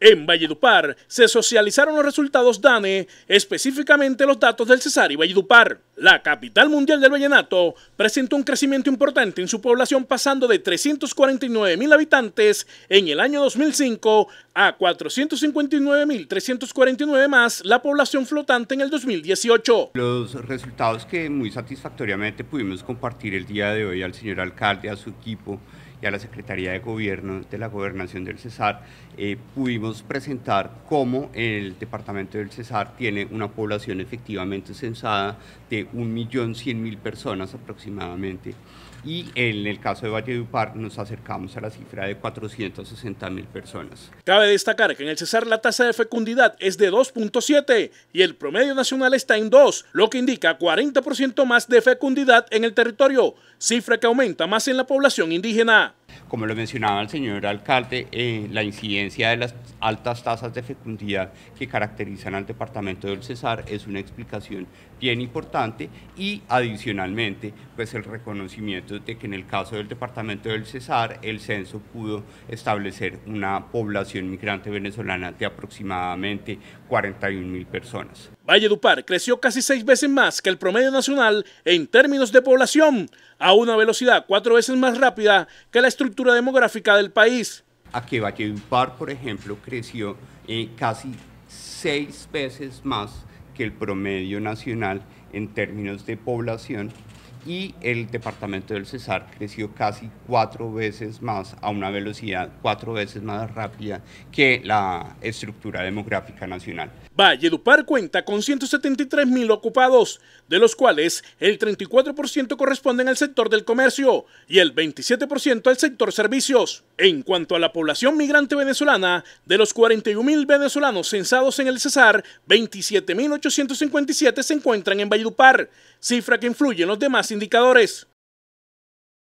En Valledupar se socializaron los resultados DANE, específicamente los datos del Cesar y Valledupar. La capital mundial del vallenato presentó un crecimiento importante en su población pasando de 349 mil habitantes en el año 2005 a 459 mil 349 más la población flotante en el 2018. Los resultados que muy satisfactoriamente pudimos compartir el día de hoy al señor alcalde, a su equipo y a la Secretaría de Gobierno de la Gobernación del Cesar, eh, pudimos presentar cómo el departamento del Cesar tiene una población efectivamente censada de 1.100.000 personas aproximadamente. Y en el caso de Upar nos acercamos a la cifra de 460.000 personas. Cabe destacar que en el Cesar la tasa de fecundidad es de 2.7 y el promedio nacional está en 2, lo que indica 40% más de fecundidad en el territorio, cifra que aumenta más en la población indígena. Como lo mencionaba el señor alcalde, eh, la incidencia de las altas tasas de fecundidad que caracterizan al departamento del Cesar es una explicación bien importante y adicionalmente pues el reconocimiento de que en el caso del departamento del Cesar el censo pudo establecer una población migrante venezolana de aproximadamente 41 mil personas. Valledupar creció casi seis veces más que el promedio nacional en términos de población, a una velocidad cuatro veces más rápida que la estructura demográfica del país. Aquí Valledupar, por ejemplo, creció eh, casi seis veces más que el promedio nacional en términos de población y el departamento del Cesar creció casi cuatro veces más, a una velocidad cuatro veces más rápida que la estructura demográfica nacional. Valledupar cuenta con 173 mil ocupados, de los cuales el 34% corresponden al sector del comercio y el 27% al sector servicios. En cuanto a la población migrante venezolana, de los 41 mil venezolanos censados en el Cesar, 27.857 se encuentran en Valledupar, cifra que influye en los demás indicadores.